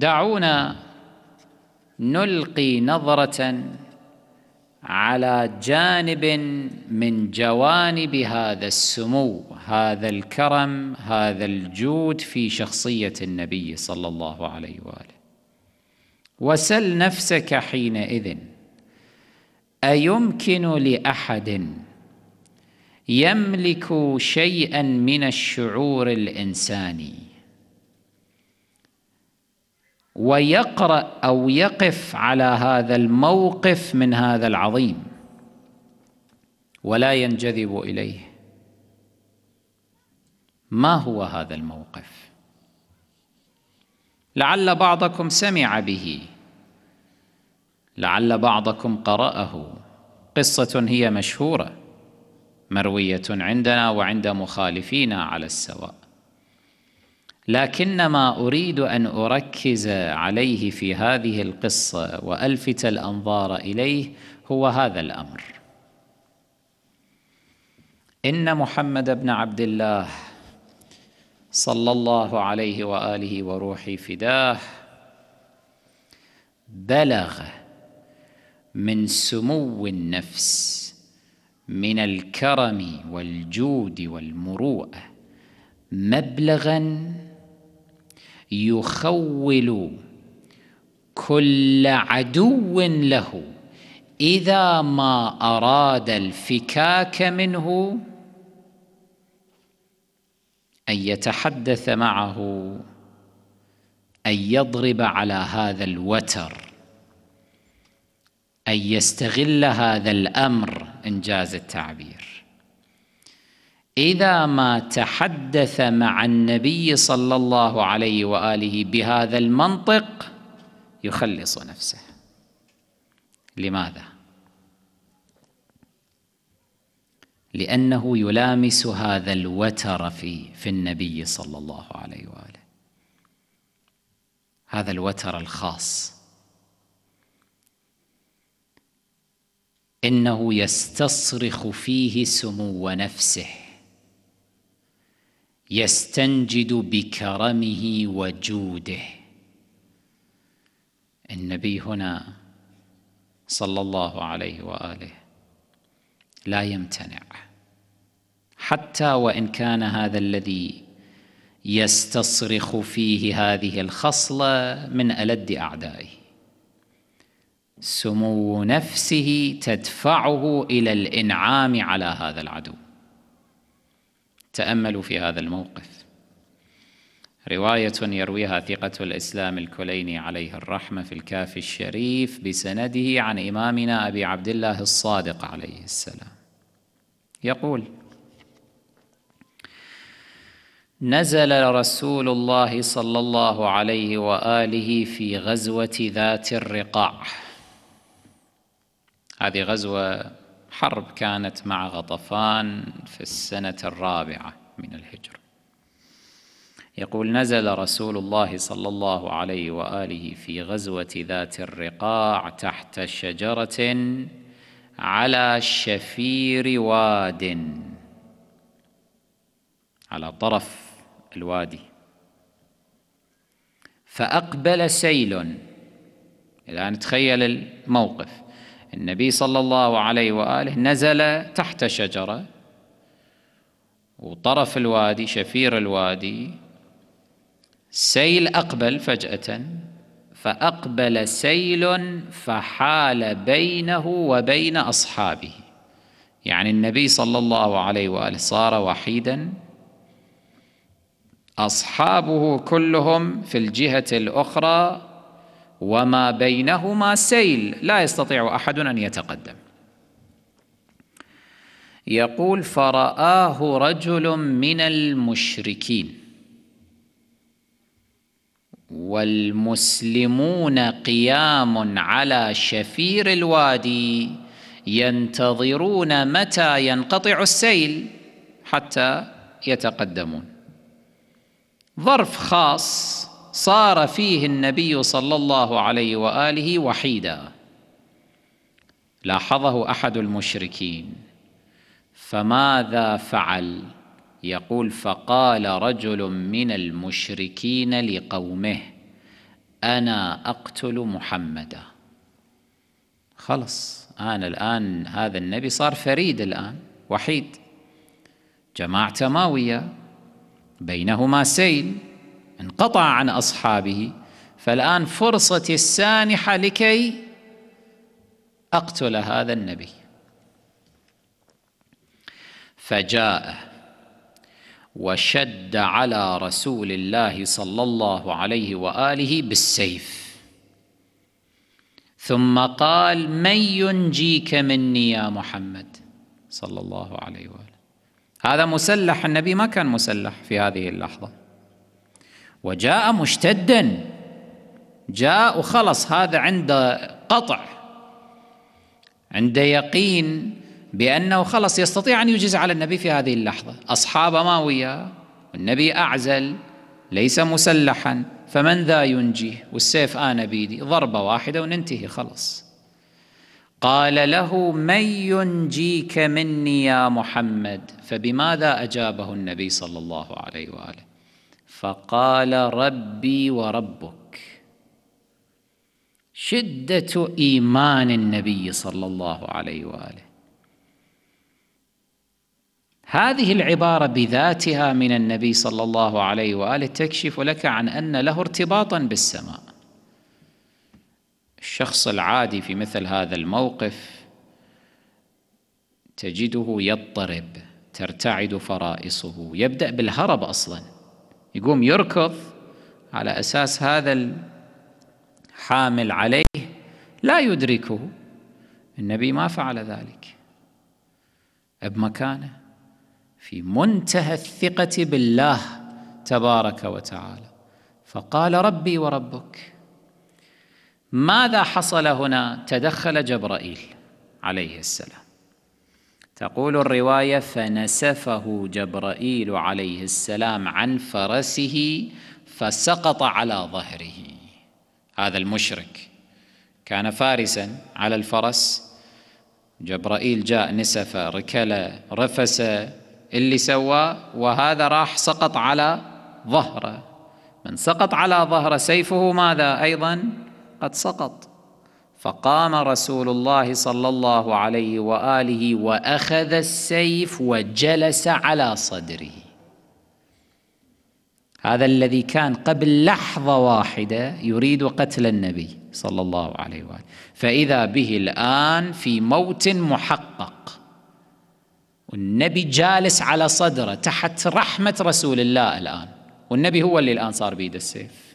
دعونا نلقي نظرة على جانب من جوانب هذا السمو هذا الكرم هذا الجود في شخصية النبي صلى الله عليه وآله وسل نفسك حينئذ أيمكن لأحد يملك شيئا من الشعور الإنساني ويقرأ أو يقف على هذا الموقف من هذا العظيم ولا ينجذب إليه ما هو هذا الموقف لعل بعضكم سمع به لعل بعضكم قرأه قصة هي مشهورة مروية عندنا وعند مخالفينا على السواء لكن ما أريد أن أركز عليه في هذه القصة وألفت الأنظار إليه هو هذا الأمر إن محمد بن عبد الله صلى الله عليه وآله وروحي فداه بلغ من سمو النفس من الكرم والجود والمروءه مبلغا يخول كل عدو له اذا ما اراد الفكاك منه ان يتحدث معه ان يضرب على هذا الوتر ان يستغل هذا الامر ان جاز التعبير إذا ما تحدث مع النبي صلى الله عليه وآله بهذا المنطق يخلص نفسه لماذا؟ لأنه يلامس هذا الوتر في في النبي صلى الله عليه وآله هذا الوتر الخاص إنه يستصرخ فيه سمو نفسه يستنجد بكرمه وجوده النبي هنا صلى الله عليه واله لا يمتنع حتى وان كان هذا الذي يستصرخ فيه هذه الخصله من الد اعدائه سمو نفسه تدفعه الى الانعام على هذا العدو تأملوا في هذا الموقف رواية يرويها ثقة الإسلام الكليني عليه الرحمة في الكافي الشريف بسنده عن إمامنا أبي عبد الله الصادق عليه السلام يقول نزل رسول الله صلى الله عليه وآله في غزوة ذات الرقاع هذه غزوة حرب كانت مع غطفان في السنة الرابعة من الهجرة يقول نزل رسول الله صلى الله عليه وآله في غزوة ذات الرقاع تحت شجرة على شفير واد على طرف الوادي فأقبل سيل الآن تخيل الموقف النبي صلى الله عليه وآله نزل تحت شجرة وطرف الوادي شفير الوادي سيل أقبل فجأة فأقبل سيل فحال بينه وبين أصحابه يعني النبي صلى الله عليه وآله صار وحيدا أصحابه كلهم في الجهة الأخرى وما بينهما سيل لا يستطيع احد ان يتقدم يقول فرآه رجل من المشركين والمسلمون قيام على شفير الوادي ينتظرون متى ينقطع السيل حتى يتقدمون ظرف خاص صار فيه النبي صلى الله عليه واله وحيدا لاحظه احد المشركين فماذا فعل يقول فقال رجل من المشركين لقومه انا اقتل محمدا خلص انا الان هذا النبي صار فريد الان وحيد جماعته ما بينهما سيل انقطع عن أصحابه فالآن فرصتي السانحة لكي أقتل هذا النبي فجاء وشد على رسول الله صلى الله عليه وآله بالسيف ثم قال من ينجيك مني يا محمد صلى الله عليه وآله هذا مسلح النبي ما كان مسلح في هذه اللحظة وجاء مشتدا جاء وخلص هذا عنده قطع عنده يقين بأنه خلص يستطيع أن يجز على النبي في هذه اللحظة أصحابه ما وياه والنبي أعزل ليس مسلحا فمن ذا ينجيه والسيف أنا بيدي ضربة واحدة وننتهي خلص قال له من ينجيك مني يا محمد فبماذا أجابه النبي صلى الله عليه وآله فقال ربي وربك شده ايمان النبي صلى الله عليه واله هذه العباره بذاتها من النبي صلى الله عليه واله تكشف لك عن ان له ارتباطا بالسماء الشخص العادي في مثل هذا الموقف تجده يضطرب ترتعد فرائصه يبدا بالهرب اصلا يقوم يركض على أساس هذا الحامل عليه لا يدركه النبي ما فعل ذلك بمكانه في منتهى الثقة بالله تبارك وتعالى فقال ربي وربك ماذا حصل هنا تدخل جبرائيل عليه السلام تقول الرواية فنسفه جبرائيل عليه السلام عن فرسه فسقط على ظهره هذا المشرك كان فارسا على الفرس جبرائيل جاء نسف ركل رفس اللي سواه وهذا راح سقط على ظهره من سقط على ظهر سيفه ماذا أيضا قد سقط فقام رسول الله صلى الله عليه واله واخذ السيف وجلس على صدره هذا الذي كان قبل لحظه واحده يريد قتل النبي صلى الله عليه واله فاذا به الان في موت محقق والنبي جالس على صدره تحت رحمه رسول الله الان والنبي هو اللي الان صار بيده السيف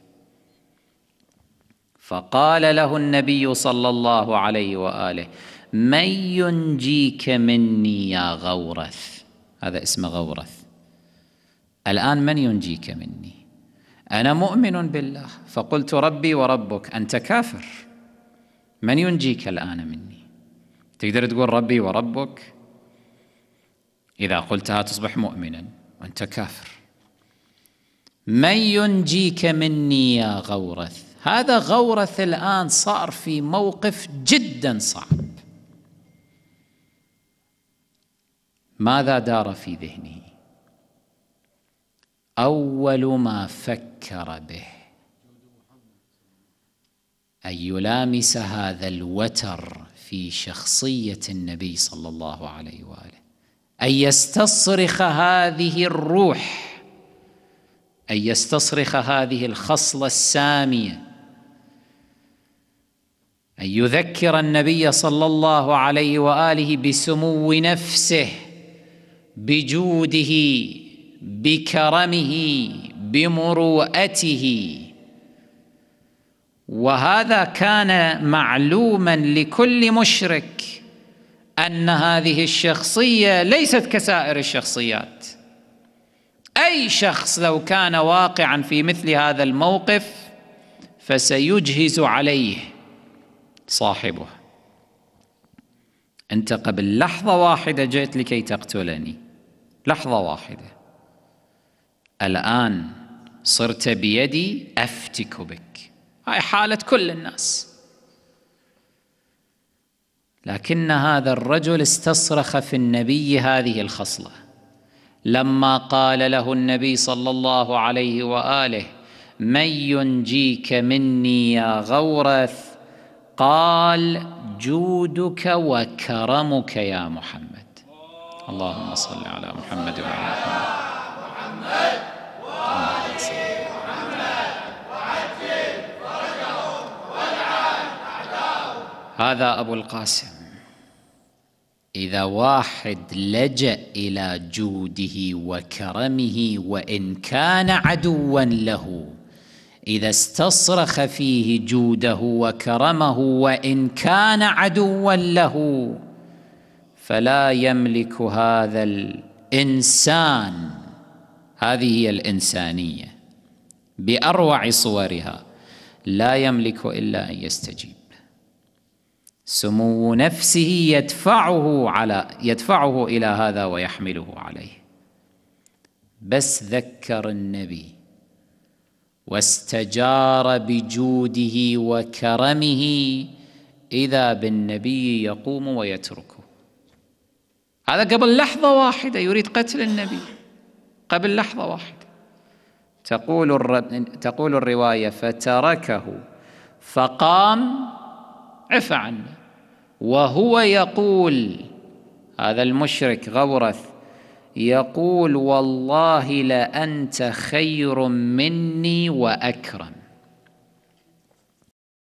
فقال له النبي صلى الله عليه واله من ينجيك مني يا غورث هذا اسمه غورث الان من ينجيك مني انا مؤمن بالله فقلت ربي وربك انت كافر من ينجيك الان مني تقدر تقول ربي وربك اذا قلتها تصبح مؤمنا وانت كافر من ينجيك مني يا غورث هذا غورث الآن صار في موقف جدا صعب ماذا دار في ذهنه أول ما فكر به أن يلامس هذا الوتر في شخصية النبي صلى الله عليه وآله أن يستصرخ هذه الروح أن يستصرخ هذه الخصلة السامية ان يذكر النبي صلى الله عليه واله بسمو نفسه بجوده بكرمه بمروءته وهذا كان معلوما لكل مشرك ان هذه الشخصيه ليست كسائر الشخصيات اي شخص لو كان واقعا في مثل هذا الموقف فسيجهز عليه صاحبه أنت قبل لحظة واحدة جئت لكي تقتلني لحظة واحدة الآن صرت بيدي أفتك بك هاي حالة كل الناس لكن هذا الرجل استصرخ في النبي هذه الخصلة لما قال له النبي صلى الله عليه وآله من ينجيك مني يا غورث قال جودك وكرمك يا محمد اللهم صل على محمد وعلى محمد هذا أبو القاسم إذا واحد لجأ إلى جوده وكرمه وإن كان عدوا له اذا استصرخ فيه جوده وكرمه وان كان عدوا له فلا يملك هذا الانسان هذه هي الانسانيه باروع صورها لا يملك الا ان يستجيب سمو نفسه يدفعه على يدفعه الى هذا ويحمله عليه بس ذكر النبي واستجار بجوده وكرمه اذا بالنبي يقوم ويتركه هذا قبل لحظه واحده يريد قتل النبي قبل لحظه واحده تقول الرب تقول الروايه فتركه فقام عفى عنه وهو يقول هذا المشرك غورث يقول والله لانت خير مني واكرم